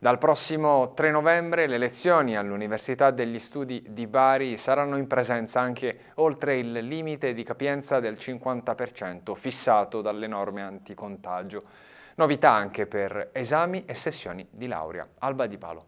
Dal prossimo 3 novembre le lezioni all'Università degli Studi di Bari saranno in presenza anche oltre il limite di capienza del 50% fissato dalle norme anticontagio. Novità anche per esami e sessioni di laurea. Alba Di Palo.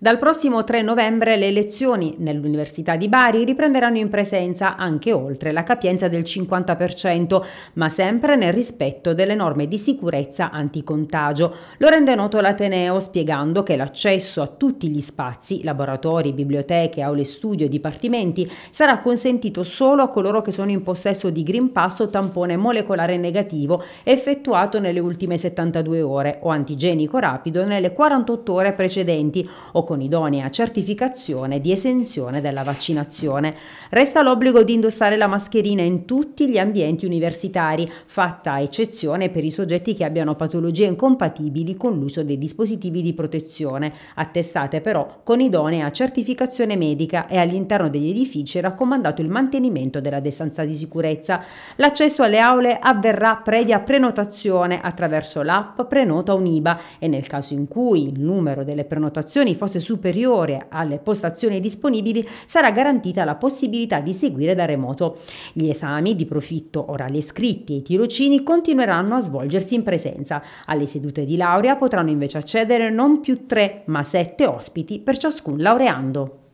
Dal prossimo 3 novembre le lezioni nell'Università di Bari riprenderanno in presenza anche oltre la capienza del 50%, ma sempre nel rispetto delle norme di sicurezza anticontagio. Lo rende noto l'Ateneo spiegando che l'accesso a tutti gli spazi, laboratori, biblioteche, aule studio, dipartimenti sarà consentito solo a coloro che sono in possesso di Green Pass o tampone molecolare negativo effettuato nelle ultime 72 ore o antigenico rapido nelle 48 ore precedenti o con idonea certificazione di esenzione della vaccinazione. Resta l'obbligo di indossare la mascherina in tutti gli ambienti universitari, fatta eccezione per i soggetti che abbiano patologie incompatibili con l'uso dei dispositivi di protezione, attestate però con idonea certificazione medica e all'interno degli edifici è raccomandato il mantenimento della distanza di sicurezza. L'accesso alle aule avverrà previa prenotazione attraverso l'app Prenota Uniba e nel caso in cui il numero delle prenotazioni fosse superiore alle postazioni disponibili sarà garantita la possibilità di seguire da remoto. Gli esami di profitto orali e scritti e i tirocini continueranno a svolgersi in presenza. Alle sedute di laurea potranno invece accedere non più tre ma sette ospiti per ciascun laureando.